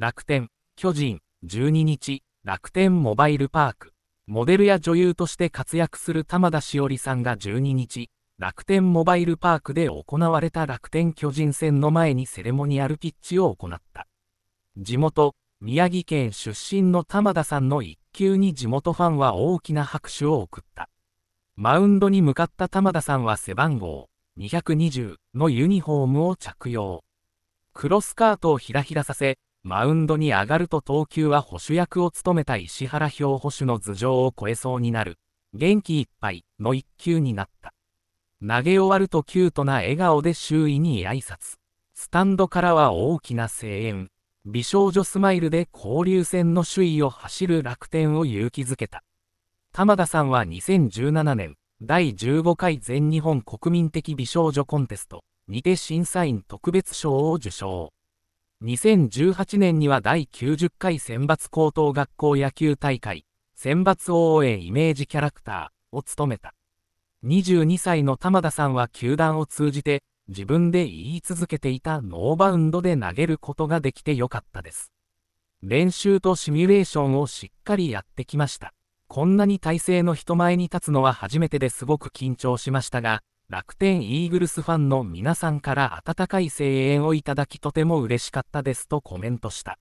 楽天、巨人、12日、楽天モバイルパーク。モデルや女優として活躍する玉田しおりさんが12日、楽天モバイルパークで行われた楽天巨人戦の前にセレモニアルピッチを行った。地元、宮城県出身の玉田さんの一球に地元ファンは大きな拍手を送った。マウンドに向かった玉田さんは背番号220のユニフォームを着用。クロスカートをひらひらさせ、マウンドに上がると投球は保守役を務めた石原表保守の頭上を越えそうになる。元気いっぱいの一球になった。投げ終わるとキュートな笑顔で周囲に挨拶。スタンドからは大きな声援。美少女スマイルで交流戦の首位を走る楽天を勇気づけた。玉田さんは2017年、第15回全日本国民的美少女コンテストにて審査員特別賞を受賞。2018年には第90回選抜高等学校野球大会、選抜応援イメージキャラクターを務めた。22歳の玉田さんは球団を通じて、自分で言い続けていたノーバウンドで投げることができてよかったです。練習とシミュレーションをしっかりやってきました。こんなに体勢の人前に立つのは初めてですごく緊張しましたが、楽天イーグルスファンの皆さんから温かい声援をいただきとても嬉しかったですとコメントした。